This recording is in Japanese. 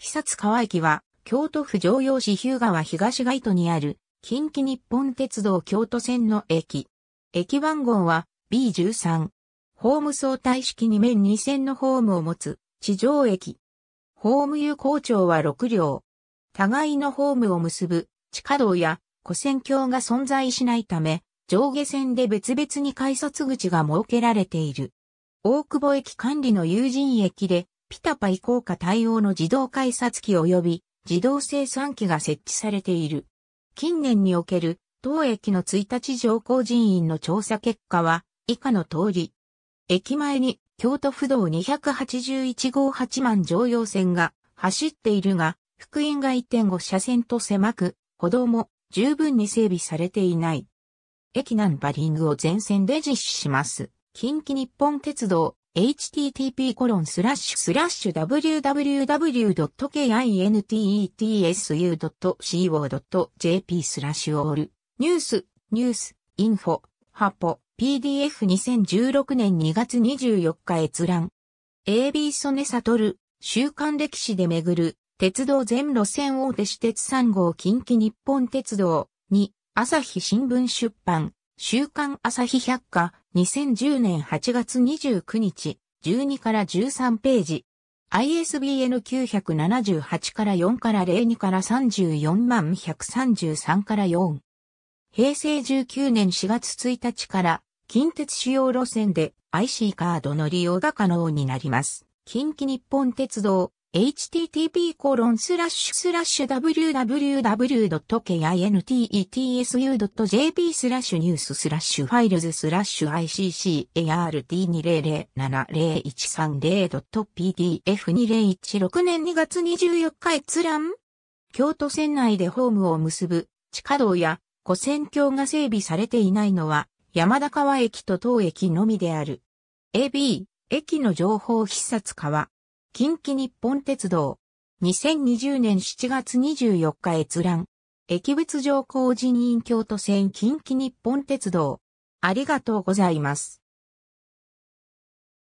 久津川駅は、京都府常用市日向川東街都にある、近畿日本鉄道京都線の駅。駅番号は B13。ホーム相対式2面2線のホームを持つ地上駅。ホーム有効長は6両。互いのホームを結ぶ地下道や古線橋が存在しないため、上下線で別々に改札口が設けられている。大久保駅管理の有人駅で、ピタパ移行化対応の自動改札機及び自動生産機が設置されている。近年における当駅の1日乗降人員の調査結果は以下の通り。駅前に京都府道281号8万乗用線が走っているが、福音が1.5車線と狭く、歩道も十分に整備されていない。駅ナンバリングを全線で実施します。近畿日本鉄道、http://www.kinetsu.co.jp t スラッシュオールニュースニュースインフォハポ PDF2016 年2月24日閲覧 AB 曽根悟週刊歴史で巡る鉄道全路線大手私鉄3号近畿日本鉄道に朝日新聞出版週刊朝日百科2010年8月29日、12から13ページ。ISBN 978から4から02から34万133から4。平成19年4月1日から近鉄主要路線で IC カードの利用が可能になります。近畿日本鉄道 http://www.kintsu.jp スラッシュニューススラッシュファイルズスラッシュ ICCART20070130.pdf2016 年2月24日閲覧京都線内でホームを結ぶ地下道や古線橋が整備されていないのは山田川駅と当駅のみである。AB、駅の情報必殺川。近畿日本鉄道。2020年7月24日閲覧。駅物上工事人員京都線近畿日本鉄道。ありがとうございます。